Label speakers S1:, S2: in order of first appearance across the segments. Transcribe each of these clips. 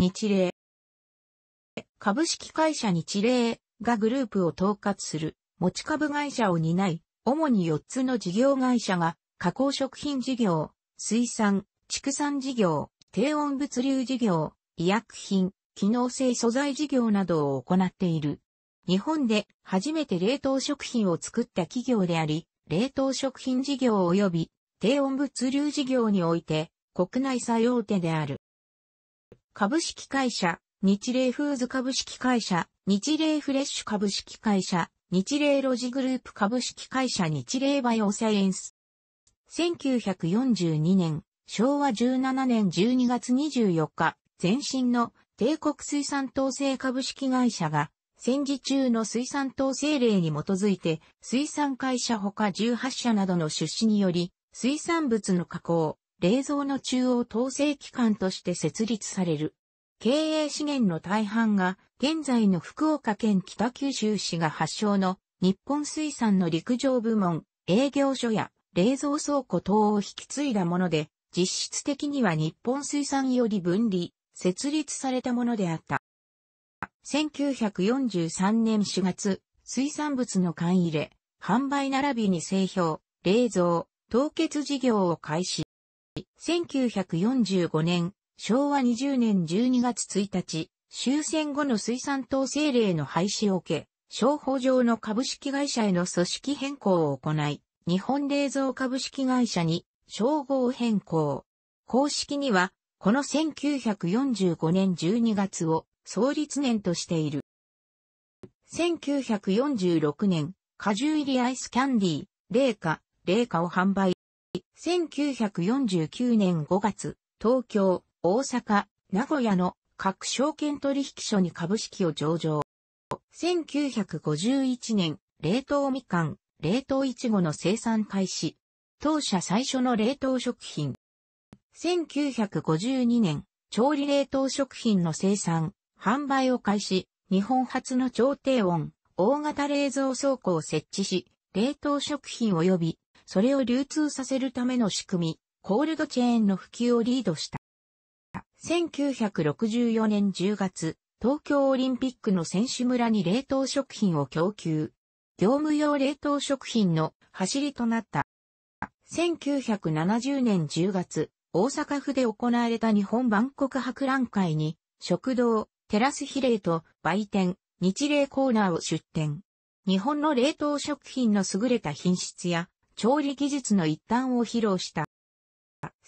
S1: 日霊。株式会社日霊がグループを統括する持ち株会社を担い、主に4つの事業会社が加工食品事業、水産、畜産事業、低温物流事業、医薬品、機能性素材事業などを行っている。日本で初めて冷凍食品を作った企業であり、冷凍食品事業及び低温物流事業において国内最大手である。株式会社、日霊フーズ株式会社、日霊フレッシュ株式会社、日霊ロジグループ株式会社日霊バイオサイエンス。1942年、昭和17年12月24日、前身の帝国水産統制株式会社が、戦時中の水産統制令に基づいて、水産会社ほか18社などの出資により、水産物の加工、冷蔵の中央統制機関として設立される。経営資源の大半が現在の福岡県北九州市が発祥の日本水産の陸上部門、営業所や冷蔵倉庫等を引き継いだもので、実質的には日本水産より分離、設立されたものであった。1943年4月、水産物の缶入れ、販売並びに製氷、冷蔵、凍結事業を開始。1945年、昭和20年12月1日、終戦後の水産統制令の廃止を受け、商法上の株式会社への組織変更を行い、日本冷蔵株式会社に称号変更。公式には、この1945年12月を創立年としている。1946年、果汁入りアイスキャンディー、冷夏、冷夏を販売。1949年5月、東京、大阪、名古屋の各証券取引所に株式を上場。1951年、冷凍みかん、冷凍いちごの生産開始。当社最初の冷凍食品。1952年、調理冷凍食品の生産、販売を開始、日本初の超低温、大型冷蔵倉庫を設置し、冷凍食品及びそれを流通させるための仕組み、コールドチェーンの普及をリードした。1964年10月、東京オリンピックの選手村に冷凍食品を供給。業務用冷凍食品の走りとなった。1970年10月、大阪府で行われた日本万国博覧会に、食堂、テラス比例と売店、日例コーナーを出店。日本の冷凍食品の優れた品質や調理技術の一端を披露した。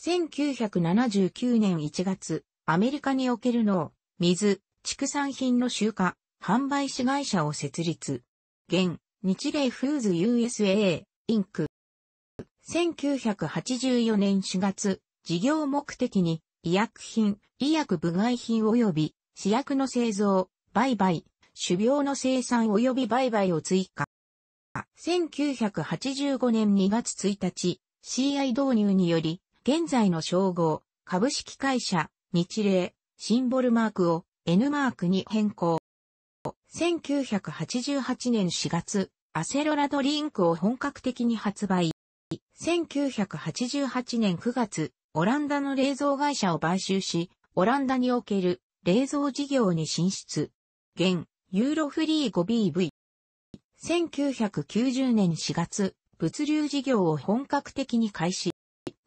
S1: 1979年1月、アメリカにおける農、水、畜産品の集荷、販売子会社を設立。現、日例フーズ USA、インク。1984年4月、事業目的に、医薬品、医薬部外品及び、試薬の製造、売買、種苗の生産及び売買を追加。1985年2月1日、CI 導入により、現在の称号、株式会社、日例、シンボルマークを N マークに変更。1988年4月、アセロラドリンクを本格的に発売。1988年9月、オランダの冷蔵会社を買収し、オランダにおける冷蔵事業に進出。現、ユーロフリー 5BV。1990年4月、物流事業を本格的に開始。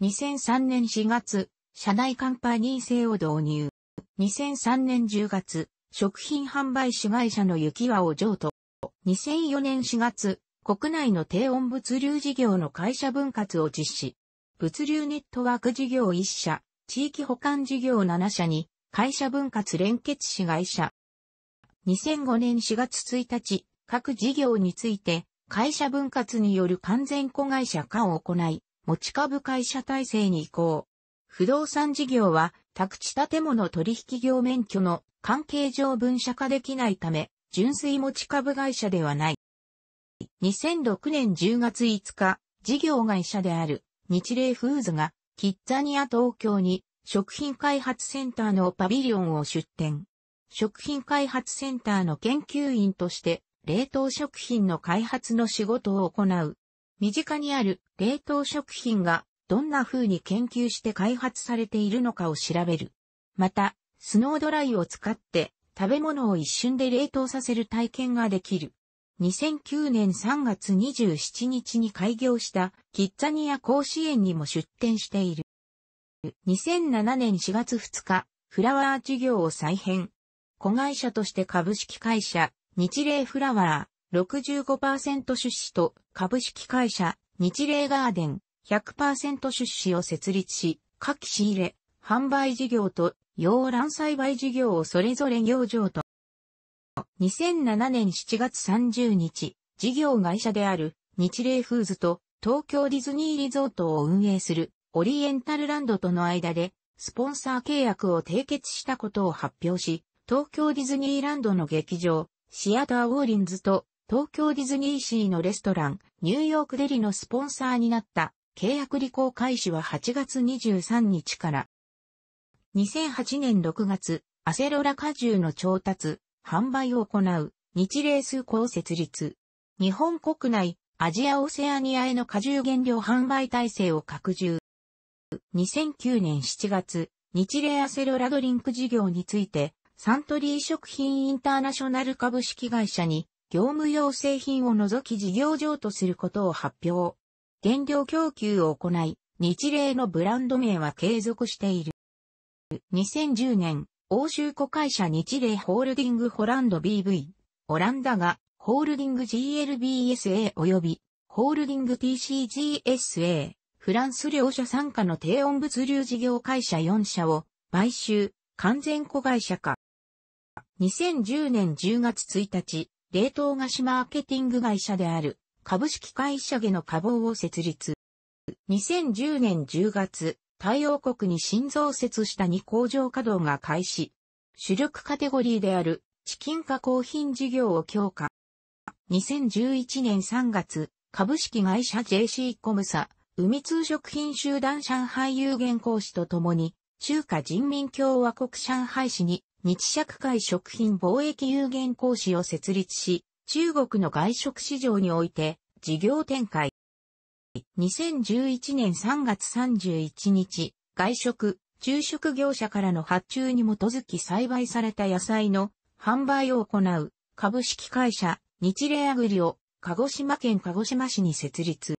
S1: 2003年4月、社内カンパニー制を導入。2003年10月、食品販売子会社の雪輪を譲渡。2004年4月、国内の低温物流事業の会社分割を実施。物流ネットワーク事業1社、地域保管事業7社に、会社分割連結子会社。2005年4月1日、各事業について、会社分割による完全子会社化を行い、持ち株会社体制に移行。不動産事業は、宅地建物取引業免許の関係上分社化できないため、純粋持ち株会社ではない。2006年10月5日、事業会社である日霊フーズが、キッザニア東京に食品開発センターのパビリオンを出展。食品開発センターの研究員として冷凍食品の開発の仕事を行う。身近にある冷凍食品がどんな風に研究して開発されているのかを調べる。また、スノードライを使って食べ物を一瞬で冷凍させる体験ができる。2009年3月27日に開業したキッザニア甲子園にも出店している。2007年4月2日、フラワー事業を再編。子会社として株式会社日霊フラワー65%出資と株式会社日霊ガーデン100%出資を設立し、夏季仕入れ、販売事業と洋蘭栽培事業をそれぞれ業場と、2007年7月30日、事業会社である日霊フーズと東京ディズニーリゾートを運営するオリエンタルランドとの間でスポンサー契約を締結したことを発表し、東京ディズニーランドの劇場、シアターウォーリンズと東京ディズニーシーのレストラン、ニューヨークデリのスポンサーになった契約履行開始は8月23日から。2008年6月、アセロラ果汁の調達、販売を行う日霊数港設立。日本国内、アジアオセアニアへの果汁原料販売体制を拡充。2009年7月、日霊アセロラドリンク事業について、サントリー食品インターナショナル株式会社に、業務用製品を除き事業上とすることを発表。原料供給を行い、日例のブランド名は継続している。2010年、欧州子会社日例ホールディングホランド BV、オランダが、ホールディング GLBSA 及び、ホールディング TCGSA、フランス両社参加の低温物流事業会社4社を、買収、完全子会社化。2010年10月1日、冷凍菓子マーケティング会社である株式会社下の株を設立。2010年10月、太陽国に新増設した2工場稼働が開始。主力カテゴリーであるチキン加工品事業を強化。2011年3月、株式会社 JC コムサ、海通食品集団上海有限公師と共に、中華人民共和国上海市に日社会食品貿易有限公司を設立し、中国の外食市場において事業展開。2011年3月31日、外食、昼食業者からの発注に基づき栽培された野菜の販売を行う株式会社日レアグリを鹿児島県鹿児島市に設立。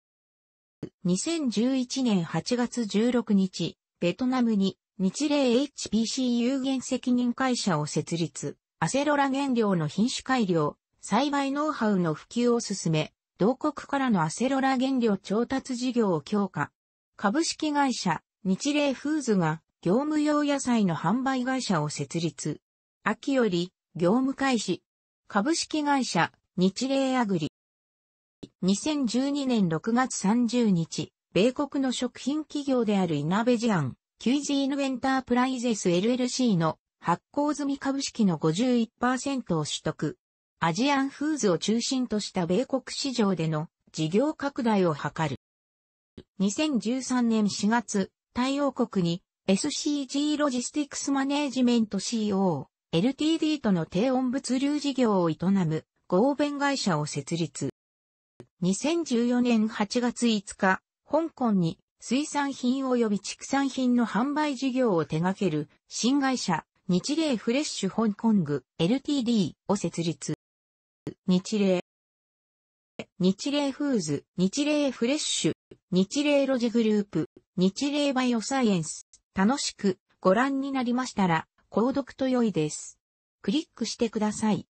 S1: 2011年8月16日、ベトナムに日霊 HPC 有限責任会社を設立、アセロラ原料の品種改良、栽培ノウハウの普及を進め、同国からのアセロラ原料調達事業を強化。株式会社、日霊フーズが業務用野菜の販売会社を設立。秋より業務開始。株式会社、日霊アグリ。2012年6月30日、米国の食品企業であるイナベジアン。QGN エンタープライゼス LLC の発行済み株式の51%を取得。アジアンフーズを中心とした米国市場での事業拡大を図る。2013年4月、太陽国に SCG ロジスティクスマネージメント CO、LTD との低温物流事業を営む合弁会社を設立。2014年8月5日、香港に水産品及び畜産品の販売事業を手掛ける新会社日霊フレッシュ香港グ LTD を設立。日霊日霊フーズ、日霊フレッシュ、日霊ロジグループ、日霊バイオサイエンス。楽しくご覧になりましたら、購読と良いです。クリックしてください。